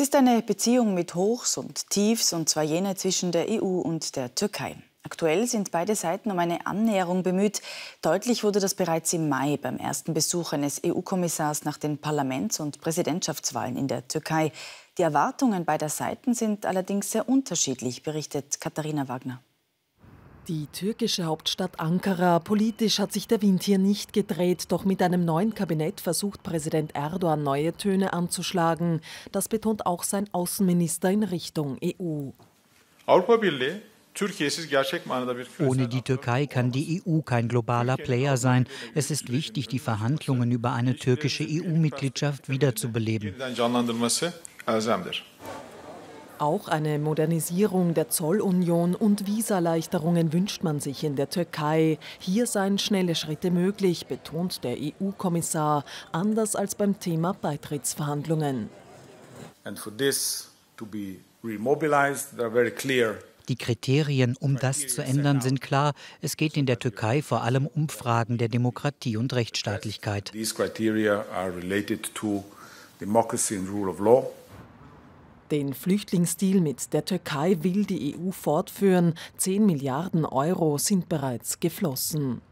Es ist eine Beziehung mit Hochs und Tiefs, und zwar jene zwischen der EU und der Türkei. Aktuell sind beide Seiten um eine Annäherung bemüht. Deutlich wurde das bereits im Mai beim ersten Besuch eines EU-Kommissars nach den Parlaments- und Präsidentschaftswahlen in der Türkei. Die Erwartungen beider Seiten sind allerdings sehr unterschiedlich, berichtet Katharina Wagner. Die türkische Hauptstadt Ankara. Politisch hat sich der Wind hier nicht gedreht, doch mit einem neuen Kabinett versucht Präsident Erdogan neue Töne anzuschlagen. Das betont auch sein Außenminister in Richtung EU. Ohne die Türkei kann die EU kein globaler Player sein. Es ist wichtig, die Verhandlungen über eine türkische EU-Mitgliedschaft e wiederzubeleben. Auch eine Modernisierung der Zollunion und Visaerleichterungen wünscht man sich in der Türkei. Hier seien schnelle Schritte möglich, betont der EU-Kommissar, anders als beim Thema Beitrittsverhandlungen. And for this to be remobilized, they very clear die Kriterien, um das zu ändern, sind klar. Es geht in der Türkei vor allem um Fragen der Demokratie und Rechtsstaatlichkeit. These criteria are related to democracy and rule of law. Den Flüchtlingsdeal mit der Türkei will die EU fortführen. 10 Milliarden Euro sind bereits geflossen.